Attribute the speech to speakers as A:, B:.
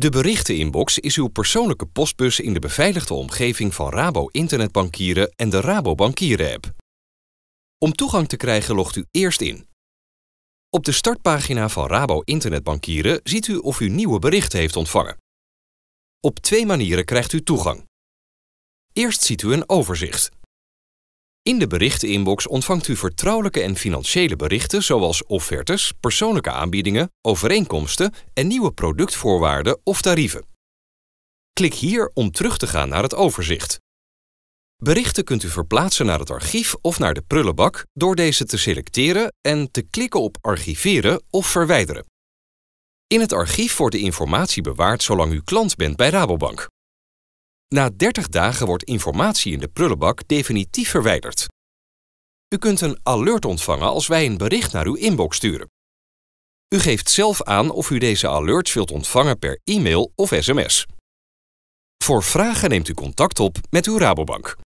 A: De berichteninbox
B: is uw persoonlijke postbus in de beveiligde omgeving van Rabo Internetbankieren en de Rabo Bankieren-app. Om toegang te krijgen logt u eerst in. Op de startpagina van Rabo Internetbankieren ziet u of u nieuwe berichten heeft ontvangen. Op twee manieren krijgt u toegang. Eerst ziet u een overzicht. In de berichteninbox ontvangt u vertrouwelijke en financiële berichten zoals offertes, persoonlijke aanbiedingen, overeenkomsten en nieuwe productvoorwaarden of tarieven. Klik hier om terug te gaan naar het overzicht. Berichten kunt u verplaatsen naar het archief of naar de prullenbak door deze te selecteren en te klikken op Archiveren of Verwijderen. In het archief wordt de informatie bewaard zolang u klant bent bij Rabobank. Na 30 dagen wordt informatie in de prullenbak definitief verwijderd. U kunt een alert ontvangen als wij een bericht naar uw inbox sturen. U geeft zelf aan of u deze alerts wilt ontvangen per e-mail of sms. Voor vragen neemt u contact op met uw Rabobank.